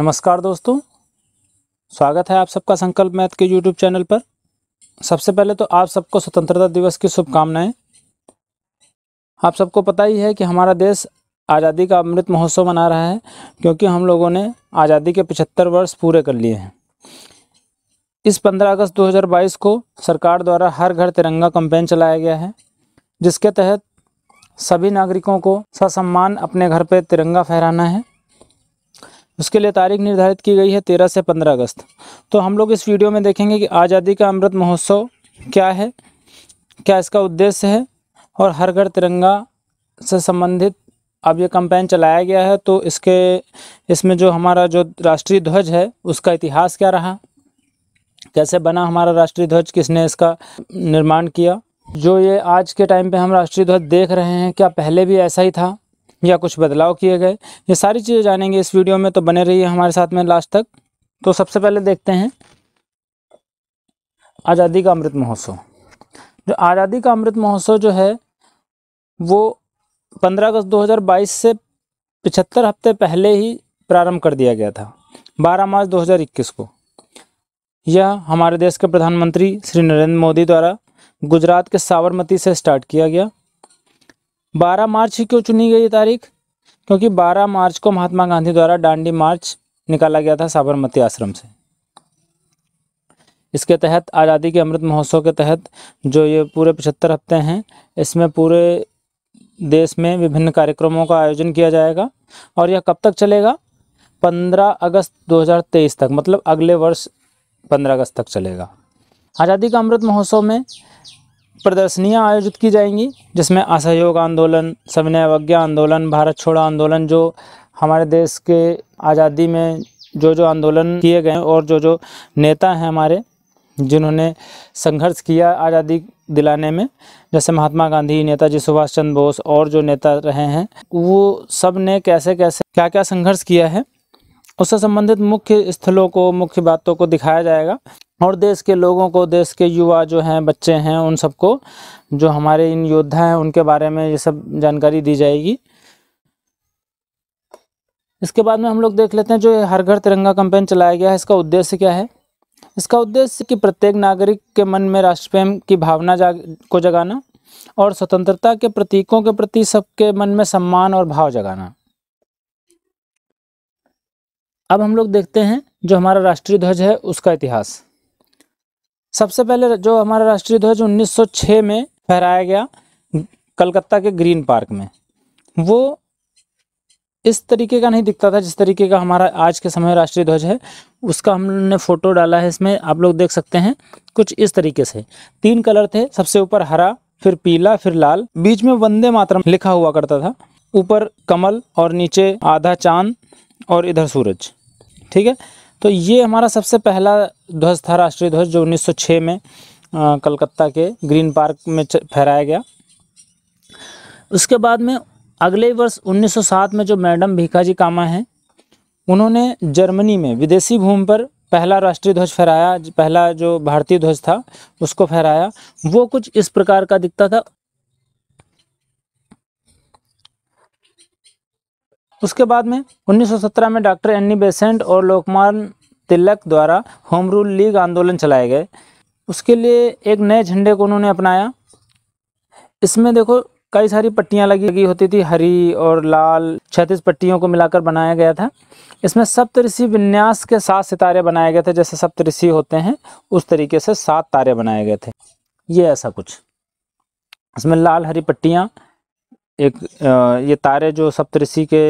नमस्कार दोस्तों स्वागत है आप सबका संकल्प मैथ के यूट्यूब चैनल पर सबसे पहले तो आप सबको स्वतंत्रता दिवस की शुभकामनाएं आप सबको पता ही है कि हमारा देश आज़ादी का अमृत महोत्सव मना रहा है क्योंकि हम लोगों ने आज़ादी के पचहत्तर वर्ष पूरे कर लिए हैं इस 15 अगस्त 2022 को सरकार द्वारा हर घर तिरंगा कंपेन चलाया गया है जिसके तहत सभी नागरिकों को ससम्मान अपने घर पर तिरंगा फहराना है उसके लिए तारीख निर्धारित की गई है तेरह से पंद्रह अगस्त तो हम लोग इस वीडियो में देखेंगे कि आज़ादी का अमृत महोत्सव क्या है क्या इसका उद्देश्य है और हर घर तिरंगा से संबंधित अब ये कंपेन चलाया गया है तो इसके इसमें जो हमारा जो राष्ट्रीय ध्वज है उसका इतिहास क्या रहा कैसे बना हमारा राष्ट्रीय ध्वज किसने इसका निर्माण किया जो ये आज के टाइम पे हम राष्ट्रीय ध्वज देख रहे हैं क्या पहले भी ऐसा ही था या कुछ बदलाव किए गए ये सारी चीज़ें जानेंगे इस वीडियो में तो बने रहिए हमारे साथ में लास्ट तक तो सबसे पहले देखते हैं आज़ादी का अमृत महोत्सव जो आज़ादी का अमृत महोत्सव जो है वो 15 अगस्त 2022 से पिछहत्तर हफ्ते पहले ही प्रारंभ कर दिया गया था 12 मार्च 2021 को यह हमारे देश के प्रधानमंत्री श्री नरेंद्र मोदी द्वारा गुजरात के साबरमती से स्टार्ट किया गया 12 मार्च क्यों चुनी गई तारीख क्योंकि 12 मार्च को महात्मा गांधी द्वारा डांडी मार्च निकाला गया था साबरमती आश्रम से इसके तहत आज़ादी के अमृत महोत्सव के तहत जो ये पूरे पचहत्तर हफ्ते हैं इसमें पूरे देश में विभिन्न कार्यक्रमों का आयोजन किया जाएगा और यह कब तक चलेगा 15 अगस्त 2023 तक मतलब अगले वर्ष 15 अगस्त तक चलेगा आज़ादी का अमृत महोत्सव में प्रदर्शनियाँ आयोजित की जाएंगी जिसमें असहयोग आंदोलन सविनय अवज्ञा आंदोलन भारत छोड़ो आंदोलन जो हमारे देश के आज़ादी में जो जो आंदोलन किए गए और जो जो नेता हैं हमारे जिन्होंने संघर्ष किया आज़ादी दिलाने में जैसे महात्मा गांधी नेताजी सुभाष चंद्र बोस और जो नेता रहे हैं वो सब ने कैसे कैसे क्या क्या संघर्ष किया है उससे संबंधित मुख्य स्थलों को मुख्य बातों को दिखाया जाएगा और देश के लोगों को देश के युवा जो हैं बच्चे हैं उन सबको जो हमारे इन योद्धा हैं उनके बारे में ये सब जानकारी दी जाएगी इसके बाद में हम लोग देख लेते हैं जो हर घर तिरंगा कंपेन चलाया गया है इसका उद्देश्य क्या है इसका उद्देश्य कि प्रत्येक नागरिक के मन में राष्ट्रप्रेम की भावना जाग को जगाना और स्वतंत्रता के प्रतीकों के प्रति सबके मन में सम्मान और भाव जगाना अब हम लोग देखते हैं जो हमारा राष्ट्रीय ध्वज है उसका इतिहास सबसे पहले जो हमारा राष्ट्रीय ध्वज 1906 में फहराया गया कलकत्ता के ग्रीन पार्क में वो इस तरीके का नहीं दिखता था जिस तरीके का हमारा आज के समय राष्ट्रीय ध्वज है उसका हमने फ़ोटो डाला है इसमें आप लोग देख सकते हैं कुछ इस तरीके से तीन कलर थे सबसे ऊपर हरा फिर पीला फिर लाल बीच में वंदे मातरम लिखा हुआ करता था ऊपर कमल और नीचे आधा चांद और इधर सूरज ठीक है तो ये हमारा सबसे पहला ध्वज था राष्ट्रीय ध्वज जो 1906 में आ, कलकत्ता के ग्रीन पार्क में फहराया गया उसके बाद में अगले वर्ष 1907 में जो मैडम भीखाजी कामा हैं उन्होंने जर्मनी में विदेशी भूमि पर पहला राष्ट्रीय ध्वज फहराया पहला जो भारतीय ध्वज था उसको फहराया वो कुछ इस प्रकार का दिखता था उसके बाद में 1917 में डॉक्टर एनी बेसेंट और लोकमान तिलक द्वारा होम रूल लीग आंदोलन चलाए गए उसके लिए एक नए झंडे को उन्होंने अपनाया इसमें देखो कई सारी पट्टियाँ लगी लगी होती थी हरी और लाल छत्तीस पट्टियों को मिलाकर बनाया गया था इसमें सप्तऋषि विन्यास के सात सितारे बनाए गए थे जैसे सप्तऋषि होते हैं उस तरीके से सात तारे बनाए गए थे ये ऐसा कुछ इसमें लाल हरी पट्टियाँ एक ये तारे जो सप्तऋषि के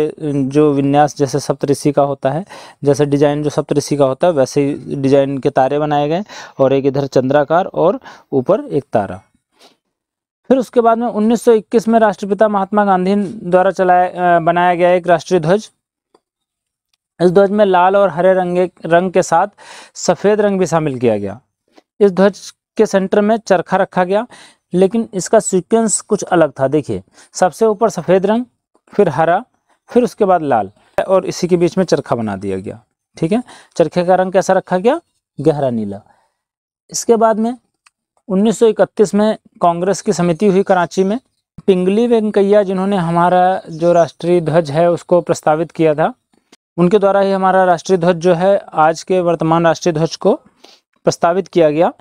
जो विन्यास जैसे सप्तऋषि का होता है जैसे डिज़ाइन जो सप्तऋषि का होता है वैसे ही डिज़ाइन के तारे बनाए गए और एक इधर चंद्राकार और ऊपर एक तारा फिर उसके बाद में 1921 में राष्ट्रपिता महात्मा गांधी द्वारा चलाया बनाया गया एक राष्ट्रीय ध्वज इस ध्वज में लाल और हरे रंगे रंग के साथ सफ़ेद रंग भी शामिल किया गया इस ध्वज के सेंटर में चरखा रखा गया लेकिन इसका सीक्वेंस कुछ अलग था देखिए सबसे ऊपर सफ़ेद रंग फिर हरा फिर उसके बाद लाल और इसी के बीच में चरखा बना दिया गया ठीक है चरखे का रंग कैसा रखा गया गहरा नीला इसके बाद में 1931 में कांग्रेस की समिति हुई कराची में पिंगली वेंकैया जिन्होंने हमारा जो राष्ट्रीय ध्वज है उसको प्रस्तावित किया था उनके द्वारा ही हमारा राष्ट्रीय ध्वज जो है आज के वर्तमान राष्ट्रीय ध्वज को प्रस्तावित किया गया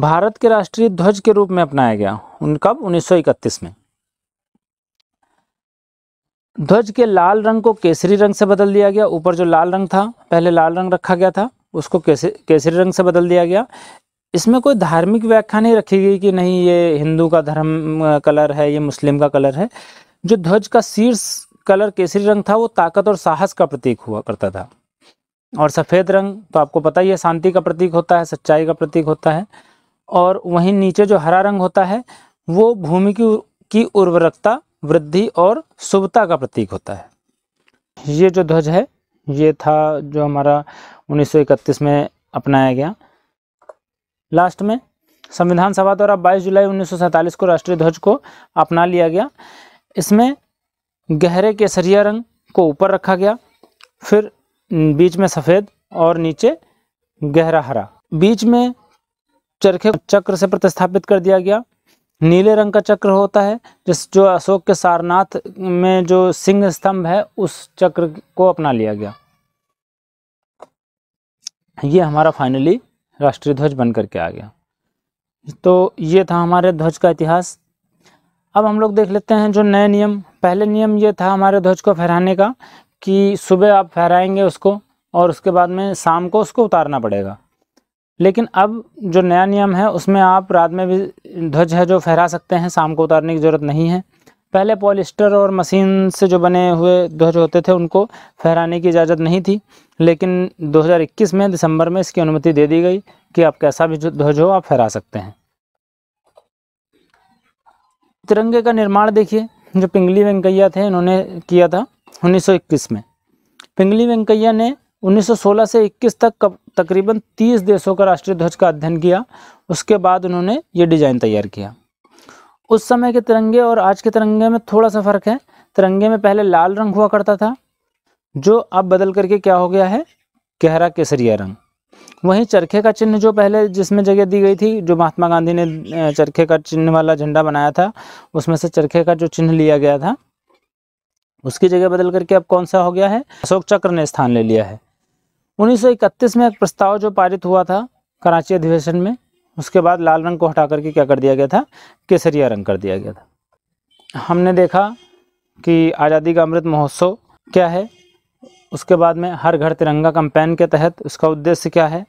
भारत के राष्ट्रीय ध्वज के रूप में अपनाया गया उन कब 1931 में ध्वज के लाल रंग को केसरी रंग से बदल दिया गया ऊपर जो लाल रंग था पहले लाल रंग रखा गया था उसको केसरी रंग से बदल दिया गया इसमें कोई धार्मिक व्याख्या नहीं रखी गई कि नहीं ये हिंदू का धर्म कलर है ये मुस्लिम का कलर है जो ध्वज का शीर्ष कलर केसरी रंग था वो ताकत और साहस का प्रतीक हुआ करता था और सफ़ेद रंग तो आपको पता ही है शांति का प्रतीक होता है सच्चाई का प्रतीक होता है और वहीं नीचे जो हरा रंग होता है वो भूमि की की उर्वरकता वृद्धि और शुभता का प्रतीक होता है ये जो ध्वज है ये था जो हमारा 1931 में अपनाया गया लास्ट में संविधान सभा द्वारा 22 जुलाई 1947 को राष्ट्रीय ध्वज को अपना लिया गया इसमें गहरे केसरिया रंग को ऊपर रखा गया फिर बीच में सफ़ेद और नीचे गहरा हरा बीच में चरखे चक्र से प्रतिस्थापित कर दिया गया नीले रंग का चक्र होता है जिस जो अशोक के सारनाथ में जो सिंह स्तंभ है उस चक्र को अपना लिया गया ये हमारा फाइनली राष्ट्रीय ध्वज बन करके आ गया तो ये था हमारे ध्वज का इतिहास अब हम लोग देख लेते हैं जो नए नियम पहले नियम ये था हमारे ध्वज को फहराने का कि सुबह आप फहराएंगे उसको और उसके बाद में शाम को उसको उतारना पड़ेगा लेकिन अब जो नया नियम है उसमें आप रात में भी ध्वज है जो फहरा सकते हैं शाम को उतारने की ज़रूरत नहीं है पहले पॉलिस्टर और मशीन से जो बने हुए ध्वज होते थे उनको फहराने की इजाज़त नहीं थी लेकिन 2021 में दिसंबर में इसकी अनुमति दे दी गई कि आप कैसा भी ध्वज हो आप फहरा सकते हैं तिरंगे का निर्माण देखिए जो पिंगली वेंकैया थे इन्होंने किया था 1921 में पिंगली वेंकैया ने 1916 से 21 तक तकरीबन 30 देशों का राष्ट्रीय ध्वज का अध्ययन किया उसके बाद उन्होंने ये डिज़ाइन तैयार किया उस समय के तिरंगे और आज के तिरंगे में थोड़ा सा फ़र्क है तिरंगे में पहले लाल रंग हुआ करता था जो अब बदल करके क्या हो गया है गहरा केसरिया रंग वहीं चरखे का चिन्ह जो पहले जिसमें जगह दी गई थी जो महात्मा गांधी ने चरखे का चिन्ह वाला झंडा बनाया था उसमें से चरखे का जो चिन्ह लिया गया था उसकी जगह बदल करके अब कौन सा हो गया है अशोक चक्र ने स्थान ले लिया है 1931 में एक प्रस्ताव जो पारित हुआ था कराची अधिवेशन में उसके बाद लाल रंग को हटा करके क्या कर दिया गया था केसरिया रंग कर दिया गया था हमने देखा कि आज़ादी का अमृत महोत्सव क्या है उसके बाद में हर घर तिरंगा कंपेन के तहत उसका उद्देश्य क्या है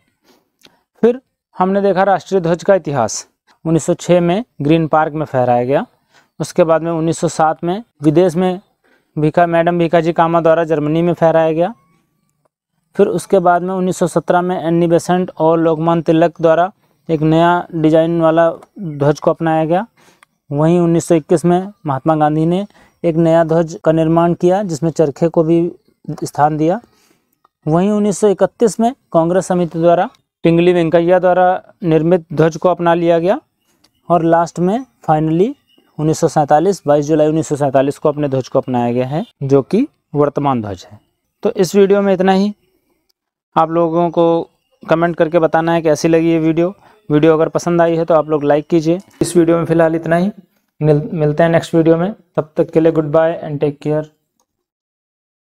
फिर हमने देखा राष्ट्रीय ध्वज का इतिहास 1906 में ग्रीन पार्क में फहराया गया उसके बाद में 1907 में विदेश में भीखा मैडम भीखा जी कामा द्वारा जर्मनी में फहराया गया फिर उसके बाद में 1917 में एनी बेसेंट और लोकमान तिलक द्वारा एक नया डिजाइन वाला ध्वज को अपनाया गया वहीं 1921 में महात्मा गांधी ने एक नया ध्वज का निर्माण किया जिसमें चरखे को भी स्थान दिया वहीं 1931 में कांग्रेस समिति द्वारा पिंगली वेंकैया द्वारा निर्मित ध्वज को अपना लिया गया और लास्ट में फाइनली उन्नीस 22 जुलाई उन्नीस को अपने ध्वज को अपनाया गया है जो कि वर्तमान ध्वज है तो इस वीडियो में इतना ही आप लोगों को कमेंट करके बताना है कैसी लगी ये वीडियो वीडियो अगर पसंद आई है तो आप लोग लाइक कीजिए इस वीडियो में फ़िलहाल इतना ही मिल, मिलते हैं नेक्स्ट वीडियो में तब तक के लिए goodbye and take care